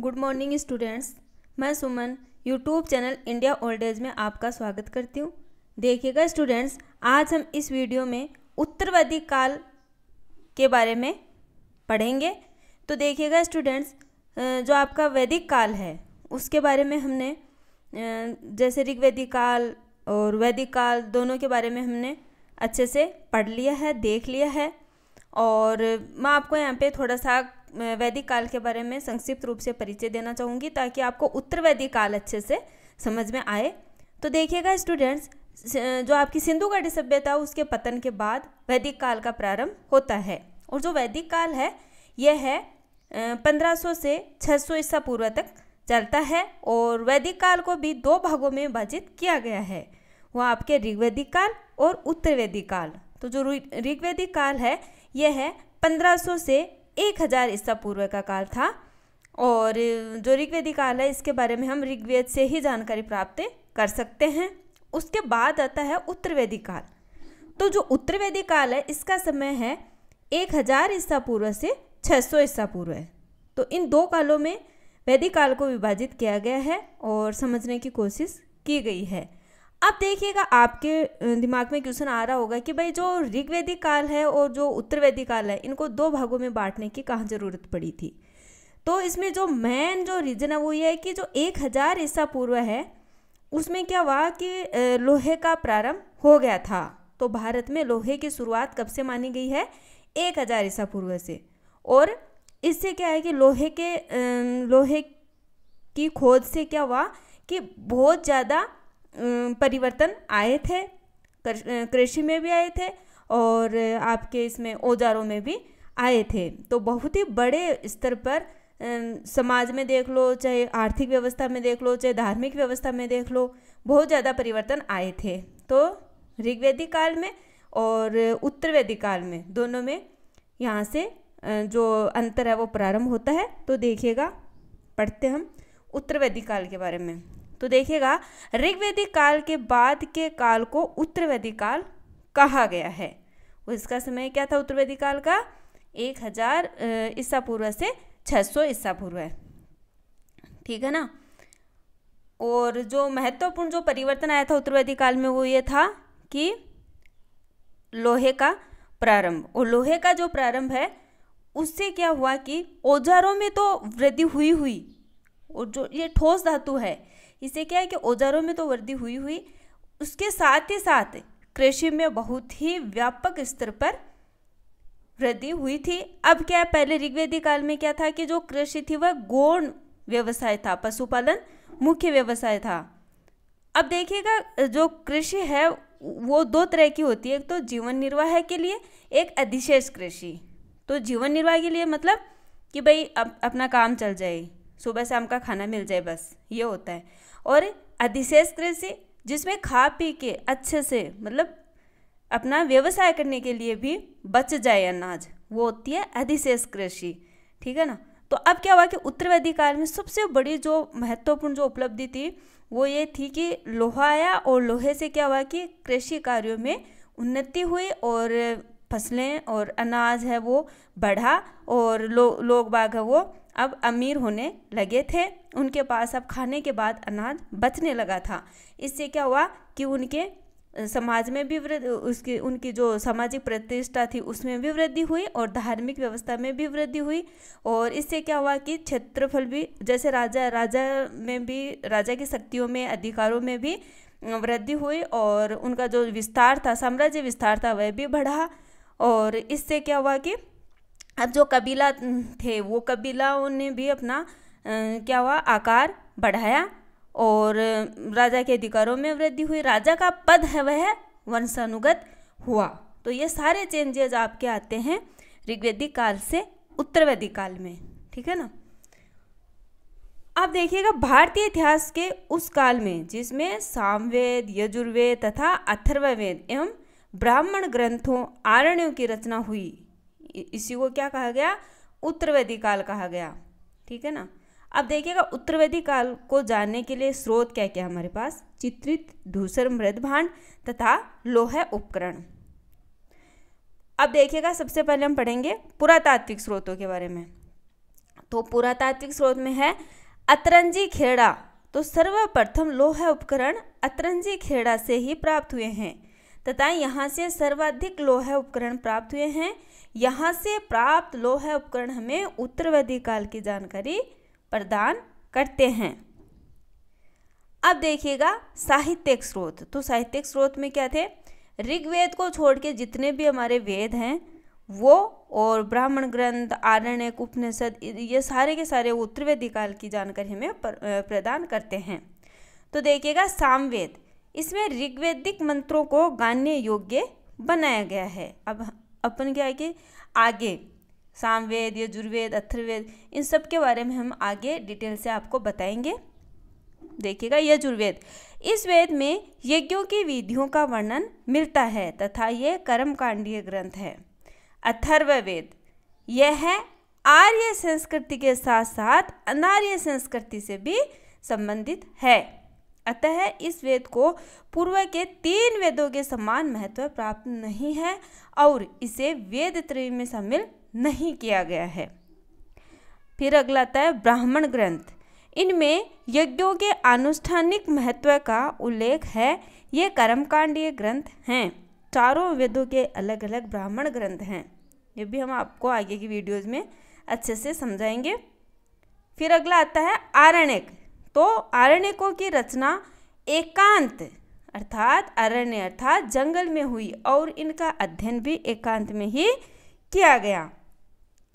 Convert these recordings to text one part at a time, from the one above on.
good morning students मैं Suman YouTube channel India old age में आपका स्वागत करती हूँ देखिएगा स्टूडेंट्स आज हम इस वीडियो में उत्तरवादी काल के बारे में पढ़ेंगे तो देखिएगा स्टूडेंट्स जो आपका वैदिक काल है उसके बारे में हमने जैसे ऋग्वैदिक काल और वैदिक काल दोनों के बारे में हमने अच्छे से पढ़ लिया है देख लिया है और मैं आपको यहाँ पे थोड़ा सा वैदिक काल के बारे में संक्षिप्त रूप से परिचय देना चाहूँगी ताकि आपको उत्तर वैदिक काल अच्छे से समझ में आए तो देखिएगा स्टूडेंट्स जो आपकी सिंधु घाटी सभ्यता उसके पतन के बाद वैदिक काल का प्रारंभ होता है और जो वैदिक काल है यह है 1500 से 600 सौ ईसा पूर्व तक चलता है और वैदिक काल को भी दो भागों में विभाजित किया गया है वह आपके ऋग्वैदिक काल और उत्तर वैदिक काल तो जो ऋग्वैदिक काल है यह है 1500 से एक हज़ार ईसा पूर्व का काल था और जो ऋग्वेदी काल है इसके बारे में हम ऋग्वेद से ही जानकारी प्राप्त कर सकते हैं उसके बाद आता है उत्तरवेदी काल तो जो उत्तरवेदी काल है इसका समय है एक हज़ार ईसा पूर्व से छः सौ ईसा पूर्व है तो इन दो कालों में वैदिक काल को विभाजित किया गया है और समझने की कोशिश की गई है अब देखिएगा आपके दिमाग में क्वेश्चन आ रहा होगा कि भाई जो ऋग्वेदिक काल है और जो उत्तर वैदिक काल है इनको दो भागों में बांटने की कहाँ ज़रूरत पड़ी थी तो इसमें जो मेन जो रीज़न है वो ये है कि जो एक हज़ार ईसा पूर्व है उसमें क्या हुआ कि लोहे का प्रारंभ हो गया था तो भारत में लोहे की शुरुआत कब से मानी गई है एक हज़ार ईसा पूर्व से और इससे क्या है कि लोहे के लोहे की खोज से क्या हुआ कि बहुत ज़्यादा परिवर्तन आए थे कृषि में भी आए थे और आपके इसमें औजारों में भी आए थे तो बहुत ही बड़े स्तर पर समाज में देख लो चाहे आर्थिक व्यवस्था में देख लो चाहे धार्मिक व्यवस्था में देख लो बहुत ज़्यादा परिवर्तन आए थे तो ऋग्वेदिक काल में और उत्तर वैदिक काल में दोनों में यहाँ से जो अंतर है वो प्रारंभ होता है तो देखिएगा पढ़ते हम उत्तर वैदिक काल के बारे में तो देखिएगा ऋग्वेदिक काल के बाद के काल को उत्तर वैदिक काल कहा गया है इसका समय क्या था उत्तर वैदिक काल का एक हज़ार ईसा पूर्व से छह सौ ईसा पूर्व है ठीक है ना और जो महत्वपूर्ण जो परिवर्तन आया था वैदिक काल में वो ये था कि लोहे का प्रारंभ और लोहे का जो प्रारंभ है उससे क्या हुआ कि औजारों में तो वृद्धि हुई हुई और जो ये ठोस धातु है इससे क्या है कि औजारों में तो वृद्धि हुई हुई उसके साथ ही साथ कृषि में बहुत ही व्यापक स्तर पर वृद्धि हुई थी अब क्या है पहले ऋग्वेदी काल में क्या था कि जो कृषि थी वह गौण व्यवसाय था पशुपालन मुख्य व्यवसाय था अब देखिएगा जो कृषि है वो दो तरह की होती है एक तो जीवन निर्वाह के लिए एक अधिशेष कृषि तो जीवन निर्वाह के लिए मतलब कि भाई अप, अपना काम चल जाए सुबह शाम का खाना मिल जाए बस ये होता है और अधिशेष कृषि जिसमें खा पी के अच्छे से मतलब अपना व्यवसाय करने के लिए भी बच जाए अनाज वो होती है अधिशेष कृषि ठीक है ना तो अब क्या हुआ कि उत्तर काल में सबसे बड़ी जो महत्वपूर्ण जो उपलब्धि थी वो ये थी कि लोहा आया और लोहे से क्या हुआ कि कृषि कार्यों में उन्नति हुई और फसलें और अनाज है वो बढ़ा और लो, लोग बाग है वो अब अमीर होने लगे थे उनके पास अब खाने के बाद अनाज बचने लगा था इससे क्या हुआ कि उनके समाज में भी वृद्धि उसकी उनकी जो सामाजिक प्रतिष्ठा थी उसमें भी वृद्धि हुई और धार्मिक व्यवस्था में भी वृद्धि हुई और इससे क्या हुआ कि क्षेत्रफल भी जैसे राजा राजा में भी राजा की शक्तियों में अधिकारों में भी वृद्धि हुई और उनका जो विस्तार था साम्राज्य विस्तार था वह भी बढ़ा और इससे क्या हुआ कि अब जो कबीला थे वो कबीलाओं ने भी अपना क्या हुआ आकार बढ़ाया और राजा के अधिकारों में वृद्धि हुई राजा का पद है वह वंशानुगत हुआ तो ये सारे चेंजेज आपके आते हैं ऋग्वेदिक काल से उत्तर वैदिक काल में ठीक है ना आप देखिएगा भारतीय इतिहास के उस काल में जिसमें सामवेद यजुर्वेद तथा अथर्ववेद एवं ब्राह्मण ग्रंथों आरण्यों की रचना हुई इसी को क्या कहा गया उत्तरवेदी काल कहा गया ठीक है ना अब देखिएगा उत्तरवेदी काल को जानने के लिए स्रोत क्या क्या हमारे पास चित्रित धूसर मृद भांड तथा लोह उपकरण अब देखिएगा सबसे पहले हम पढ़ेंगे पुरातात्विक स्रोतों के बारे में तो पुरातात्विक स्रोत में है अतरंजी खेड़ा तो सर्वप्रथम लोह उपकरण अतरंजी खेड़ा से ही प्राप्त हुए हैं तथा यहाँ से सर्वाधिक लोह उपकरण प्राप्त हुए हैं यहाँ से प्राप्त लोह उपकरण हमें उत्तरवधि काल की जानकारी प्रदान करते हैं अब देखिएगा साहित्यिक स्रोत तो साहित्यिक स्रोत में क्या थे ऋग्वेद को छोड़ के जितने भी हमारे वेद हैं वो और ब्राह्मण ग्रंथ आरण्यक उपनिषद ये सारे के सारे उत्तरवेदी काल की जानकारी हमें प्रदान करते हैं तो देखिएगा सामवेद इसमें ऋग्वेदिक मंत्रों को गाने योग्य बनाया गया है अब अपन क्या है कि आगे सामवेद यजुर्वेद अथर्वेद इन सब के बारे में हम आगे डिटेल से आपको बताएंगे देखिएगा यजुर्वेद इस वेद में यज्ञों की विधियों का वर्णन मिलता है तथा यह कर्मकांडीय ग्रंथ है अथर्ववेद यह आर्य संस्कृति के साथ साथ अनार्य संस्कृति से भी संबंधित है अतः इस वेद को पूर्व के तीन वेदों के समान महत्व प्राप्त नहीं है और इसे वेद त्रय में शामिल नहीं किया गया है फिर अगला आता है ब्राह्मण ग्रंथ इनमें यज्ञों के आनुष्ठानिक महत्व का उल्लेख है ये कर्मकांडीय ग्रंथ हैं चारों वेदों के अलग अलग ब्राह्मण ग्रंथ हैं ये भी हम आपको आगे की वीडियोज़ में अच्छे से समझाएंगे फिर अगला आता है आरण्यक तो आरण्यकों की रचना एकांत अर्थात अरण्य अर्थात जंगल में हुई और इनका अध्ययन भी एकांत में ही किया गया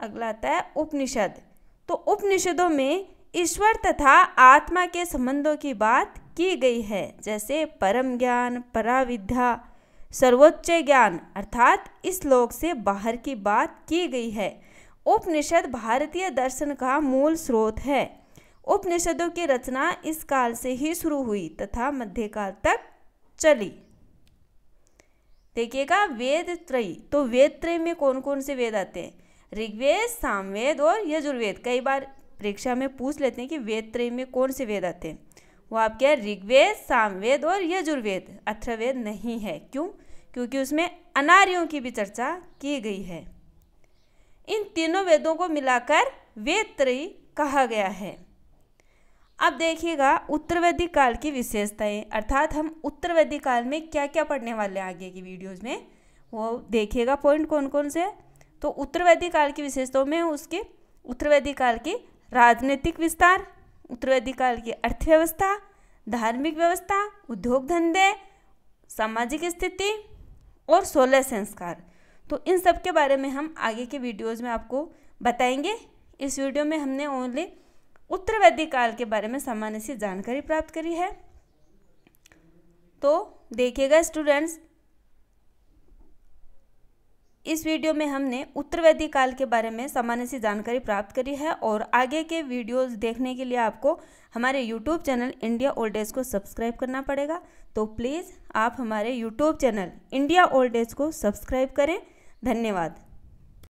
अगला आता है उपनिषद तो उपनिषदों में ईश्वर तथा आत्मा के संबंधों की बात की गई है जैसे परम ज्ञान पराविद्या सर्वोच्च ज्ञान अर्थात इस लोक से बाहर की बात की गई है उपनिषद भारतीय दर्शन का मूल स्रोत है उपनिषदों की रचना इस काल से ही शुरू हुई तथा मध्यकाल तक चली देखिएगा वेद त्रयी तो वेद त्रय में कौन कौन से वेद आते हैं ऋग्वेद सामवेद और यजुर्वेद कई बार परीक्षा में पूछ लेते हैं कि वेद त्रय में कौन से वेद आते हैं वो आप है ऋग्वेद सामवेद और यजुर्वेद अथर्वेद नहीं है क्यों क्योंकि उसमें अनार्यों की भी चर्चा की गई है इन तीनों वेदों को मिलाकर वेद त्रयी कहा गया है अब देखिएगा उत्तर वैदिक काल की विशेषताएं अर्थात हम उत्तर वैदिक काल में क्या क्या पढ़ने वाले हैं आगे की वीडियोज़ में वो देखिएगा पॉइंट कौन कौन से तो उत्तर वैदिक काल की विशेषताओं में उसके उत्तर वैदिक काल की राजनीतिक विस्तार उत्तर वैदिक काल की अर्थव्यवस्था धार्मिक व्यवस्था उद्योग धंधे सामाजिक स्थिति और सोलह संस्कार तो इन सब के बारे में हम आगे के वीडियोज़ में आपको बताएंगे इस वीडियो में हमने ओनली उत्तर वैदिक काल के बारे में सामान्य सी जानकारी प्राप्त करी है तो देखिएगा स्टूडेंट्स इस वीडियो में हमने उत्तर वैदिक काल के बारे में सामान्य सी जानकारी प्राप्त करी है और आगे के वीडियोस देखने के लिए आपको हमारे YouTube channel India old age को सब्सक्राइब करना पड़ेगा तो प्लीज़ आप हमारे YouTube channel India old age को सब्सक्राइब करें धन्यवाद